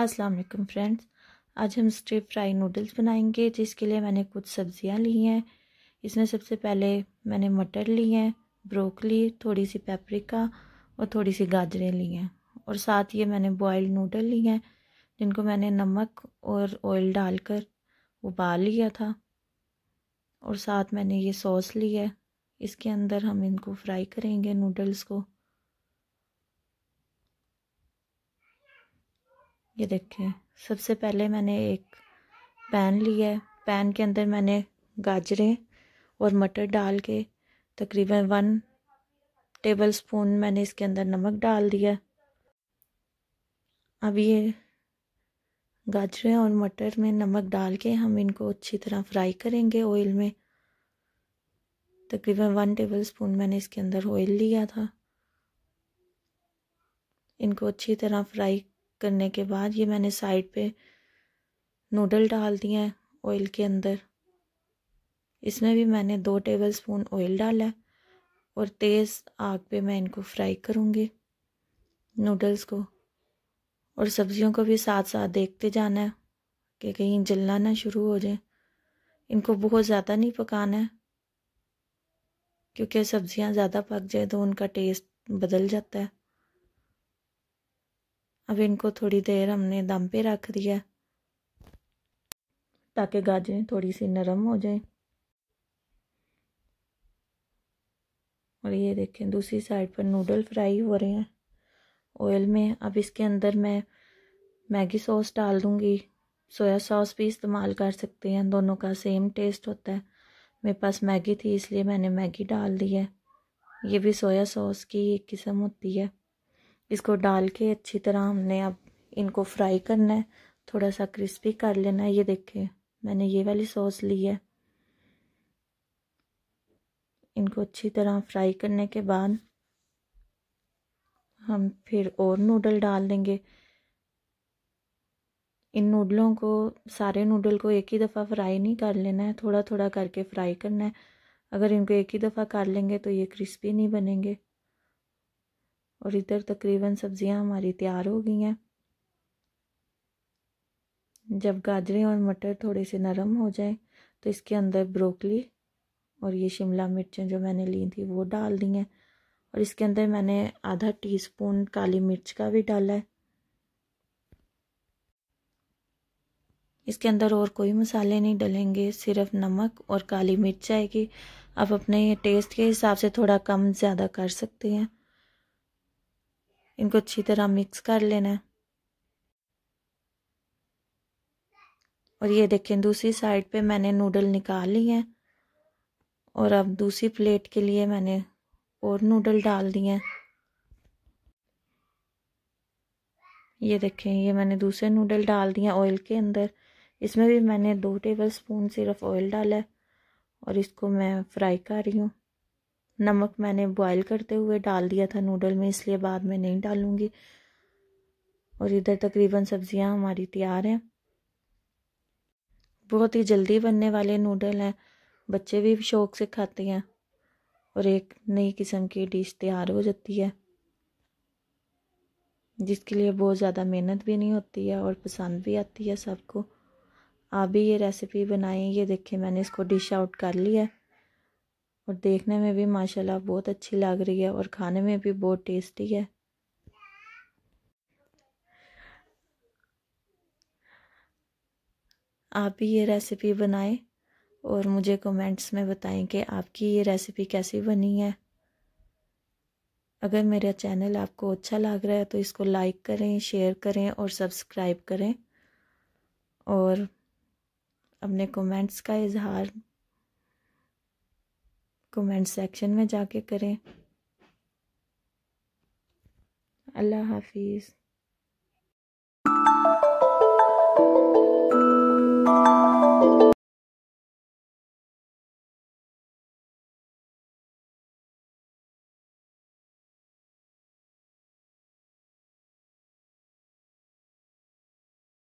अस्सलाम वालेकुम फ्रेंड्स आज हम स्ट्रिप फ्राई नूडल्स बनाएंगे जिसके लिए मैंने कुछ सब्जियां ली हैं इसमें सबसे पहले मैंने मटर ली हैं ब्रोकली थोड़ी सी पेपरिका और थोड़ी सी गाजरें ली हैं और साथ ये मैंने बॉयल्ड नूडल ली हैं जिनको मैंने नमक और ऑयल डालकर उबाल लिया था और साथ मैंने ये सॉस ली है इसके अंदर हम इनको फ्राई करेंगे नूडल्स को ये देखें सबसे पहले मैंने एक पैन लिया है पैन के अंदर मैंने गाजरें और मटर डाल के तकरीबन वन टेबल स्पून मैंने इसके अंदर नमक डाल दिया अब ये गाजरें और मटर में नमक डाल के हम इनको अच्छी तरह फ्राई करेंगे ऑयल में तकरीबन वन टेबल स्पून मैंने इसके अंदर ऑयल लिया था इनको अच्छी तरह फ्राई करने के बाद ये मैंने साइड पे नूडल डाल दिए हैं ऑयल के अंदर इसमें भी मैंने दो टेबल स्पून ऑयल डाला है और तेज़ आग पे मैं इनको फ्राई करूँगी नूडल्स को और सब्जियों को भी साथ साथ देखते जाना है कि कहीं जलना ना शुरू हो जाए इनको बहुत ज़्यादा नहीं पकाना है क्योंकि सब्ज़ियाँ ज़्यादा पक जाए तो उनका टेस्ट बदल जाता है अब इनको थोड़ी देर हमने दम पे रख दिया ताकि गाजरें थोड़ी सी नरम हो जाएं और ये देखें दूसरी साइड पर नूडल फ्राई हो रहे हैं ऑयल में अब इसके अंदर मैं मैगी सॉस डाल दूंगी सोया सॉस भी इस्तेमाल कर सकते हैं दोनों का सेम टेस्ट होता है मेरे पास मैगी थी इसलिए मैंने मैगी डाल दी है ये भी सोया सॉस की एक किस्म होती है इसको डाल के अच्छी तरह हमने अब इनको फ्राई करना है थोड़ा सा क्रिस्पी कर लेना है ये देखिए मैंने ये वाली सॉस ली है इनको अच्छी तरह फ्राई करने के बाद हम फिर और नूडल डाल देंगे इन नूडलों को सारे नूडल को एक ही दफ़ा फ्राई नहीं कर लेना है थोड़ा थोड़ा करके फ्राई करना है अगर इनको एक ही दफ़ा कर लेंगे तो ये क्रिस्पी नहीं बनेंगे और इधर तकरीबन सब्ज़ियाँ हमारी तैयार हो गई हैं जब गाजरें और मटर थोड़े से नरम हो जाए तो इसके अंदर ब्रोकली और ये शिमला मिर्चें जो मैंने ली थी वो डाल दी हैं और इसके अंदर मैंने आधा टीस्पून काली मिर्च का भी डाला है इसके अंदर और कोई मसाले नहीं डलेंगे सिर्फ नमक और काली मिर्च आएगी आप अपने टेस्ट के हिसाब से थोड़ा कम ज़्यादा कर सकते हैं इनको अच्छी तरह मिक्स कर लेना है और ये देखें दूसरी साइड पे मैंने नूडल निकाल लिए हैं और अब दूसरी प्लेट के लिए मैंने और नूडल डाल दिए हैं ये देखें ये मैंने दूसरे नूडल डाल दिए ऑयल के अंदर इसमें भी मैंने दो टेबल स्पून सिर्फ ऑयल डाला है और इसको मैं फ्राई कर रही हूँ नमक मैंने बॉईल करते हुए डाल दिया था नूडल में इसलिए बाद में नहीं डालूँगी और इधर तकरीबन सब्ज़ियाँ हमारी तैयार हैं बहुत ही जल्दी बनने वाले नूडल हैं बच्चे भी शौक से खाते हैं और एक नई किस्म की डिश तैयार हो जाती है जिसके लिए बहुत ज़्यादा मेहनत भी नहीं होती है और पसंद भी आती है सबको आप भी ये रेसिपी बनाएं ये देखिए मैंने इसको डिश आउट कर लिया है और देखने में भी माशाल्लाह बहुत अच्छी लग रही है और खाने में भी बहुत टेस्टी है आप भी ये रेसिपी बनाएं और मुझे कमेंट्स में बताएं कि आपकी ये रेसिपी कैसी बनी है अगर मेरा चैनल आपको अच्छा लग रहा है तो इसको लाइक करें शेयर करें और सब्सक्राइब करें और अपने कमेंट्स का इजहार कमेंट सेक्शन में जाके करें अल्लाह हाफिज़